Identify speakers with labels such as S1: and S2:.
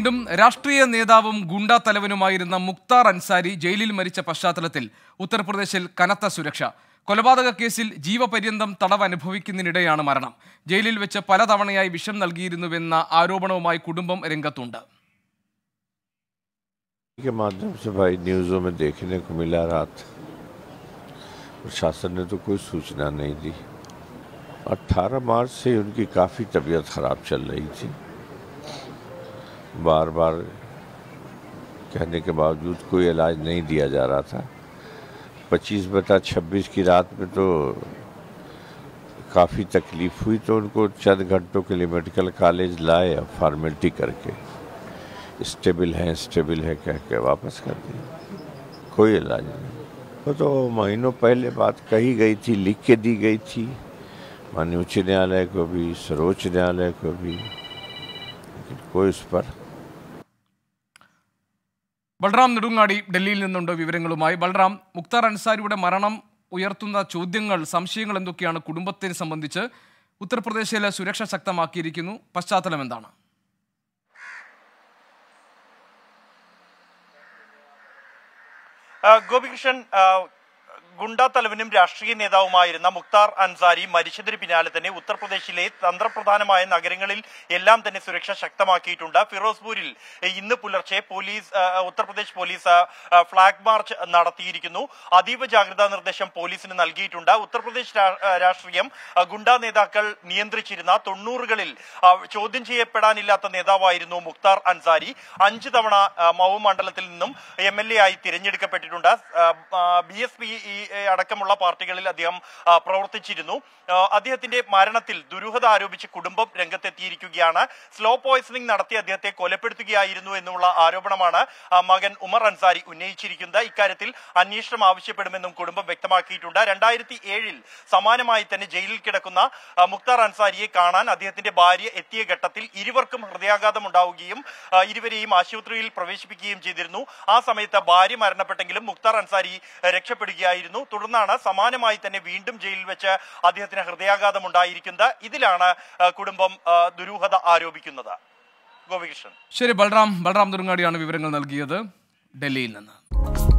S1: വീണ്ടും രാഷ്ട്രീയ നേതാവും ഗുണ്ടാ തലവനുമായിരുന്ന മുക്താർ അൻസാരി ജയിലിൽ മരിച്ച പശ്ചാത്തലത്തിൽ ഉത്തർപ്രദേശിൽ കനത്ത സുരക്ഷ കൊലപാതക കേസിൽ ജീവപര്യന്തം തടവ് അനുഭവിക്കുന്നതിനിടെയാണ് മരണം ജയിലിൽ വെച്ച് പലതവണയായി വിഷം നൽകിയിരുന്നുവെന്ന ആരോപണവുമായി കുടുംബം രംഗത്തുണ്ട്
S2: के माध्यम से भाई न्यूज़ों में देखने को मिला रात प्रशासन ने तो कोई सूचना नहीं दी 18 मार्च से उनकी काफ़ी तबीयत ख़राब चल रही थी बार बार कहने के बावजूद कोई इलाज नहीं दिया जा रहा था 25 बटा 26 की रात में तो काफ़ी तकलीफ़ हुई तो उनको चंद घंटों के लिए मेडिकल कॉलेज लाए और फॉर्मेलिटी करके स्टेबल है स्टेबल है कह के वापस कर दिए कोई इलाज नहीं वो तो महीनों पहले बात कही गई थी लिख के दी गई थी माननीय उच्च न्यायालय को भी सर्वोच्च न्यायालय को भी लेकिन कोई उस पर
S1: ബൽറാം നെടുങ്ങാടി ഡൽഹിയിൽ നിന്നുണ്ട് വിവരങ്ങളുമായി ബൽറാം മുക്താർ അൻസാരിയുടെ മരണം ഉയർത്തുന്ന ചോദ്യങ്ങൾ സംശയങ്ങൾ എന്തൊക്കെയാണ് കുടുംബത്തെ സംബന്ധിച്ച് ഉത്തർപ്രദേശിലെ സുരക്ഷ ശക്തമാക്കിയിരിക്കുന്നു പശ്ചാത്തലം എന്താണ്
S3: ഗോപികൃഷ്ണൻ ഗുണ്ടാത്തലവനും രാഷ്ട്രീയ നേതാവുമായിരുന്ന മുക്താർ അൻസാരി മരിച്ചതിന് പിന്നാലെ തന്നെ ഉത്തർപ്രദേശിലെ തന്ത്രപ്രധാനമായ നഗരങ്ങളിൽ എല്ലാം തന്നെ സുരക്ഷ ശക്തമാക്കിയിട്ടുണ്ട് ഫിറോസ്പൂരിൽ ഇന്ന് പുലർച്ചെ police Uttar Pradesh police flag march നടത്തിയിരിക്കുന്നു അതീവ ജാഗ്രതാ നിർദ്ദേശം പോലീസിന് നൽകിയിട്ടുണ്ട് ഉത്തർപ്രദേശ് രാഷ്ട്രീയം ഗുണ്ടാ നേതാക്കൾ നിയന്ത്രിച്ചിരുന്ന തൊണ്ണൂറുകളിൽ ചോദ്യം ചെയ്യപ്പെടാനില്ലാത്ത നേതാവായിരുന്നു മുക്താർ അൻസാരി അഞ്ച് തവണ മൗ മണ്ഡലത്തിൽ നിന്നും എം എൽ എ ആയി തിരഞ്ഞെടുക്കപ്പെട്ടിട്ടുണ്ട് ബി എസ് പി അടക്കമുള്ള പാർട്ടികളിൽ അദ്ദേഹം പ്രവർത്തിച്ചിരുന്നു അദ്ദേഹത്തിന്റെ മരണത്തിൽ ദുരൂഹത ആരോപിച്ച് കുടുംബം രംഗത്തെത്തിയിരിക്കുകയാണ് സ്ലോ പോയ്സണിംഗ് നടത്തി അദ്ദേഹത്തെ കൊലപ്പെടുത്തുകയായിരുന്നു എന്നുള്ള ആരോപണമാണ് മകൻ ഉമർ അൻസാരി ഉന്നയിച്ചിരിക്കുന്നത് ഇക്കാര്യത്തിൽ അന്വേഷണം ആവശ്യപ്പെടുമെന്നും കുടുംബം വ്യക്തമാക്കിയിട്ടുണ്ട് രണ്ടായിരത്തി ഏഴിൽ സമാനമായി തന്നെ ജയിലിൽ കിടക്കുന്ന മുക്താർ അൻസാരിയെ കാണാൻ അദ്ദേഹത്തിന്റെ ഭാര്യ എത്തിയ ഘട്ടത്തിൽ ഇരുവർക്കും ഹൃദയാഘാതം ഉണ്ടാവുകയും ഇരുവരെയും ആശുപത്രിയിൽ പ്രവേശിപ്പിക്കുകയും ചെയ്തിരുന്നു ആ സമയത്ത് ഭാര്യ മരണപ്പെട്ടെങ്കിലും മുക്താർ അൻസാരി രക്ഷപ്പെടുകയായിരുന്നു ഉണ്ടായിരുന്നു തുടർന്നാണ് സമാനമായി തന്നെ വീണ്ടും ജയിലിൽ വെച്ച് അദ്ദേഹത്തിന് ഹൃദയാഘാതം ഉണ്ടായിരിക്കുന്നത് ഇതിലാണ് കുടുംബം ദുരൂഹത ആരോപിക്കുന്നത് ഗോപികൃഷ്ണൻ
S1: ശരി ബൽറാം ബൽറാം ദുരങ്ങാടിയാണ് വിവരങ്ങൾ നൽകിയത് ഡൽഹിയിൽ നിന്ന്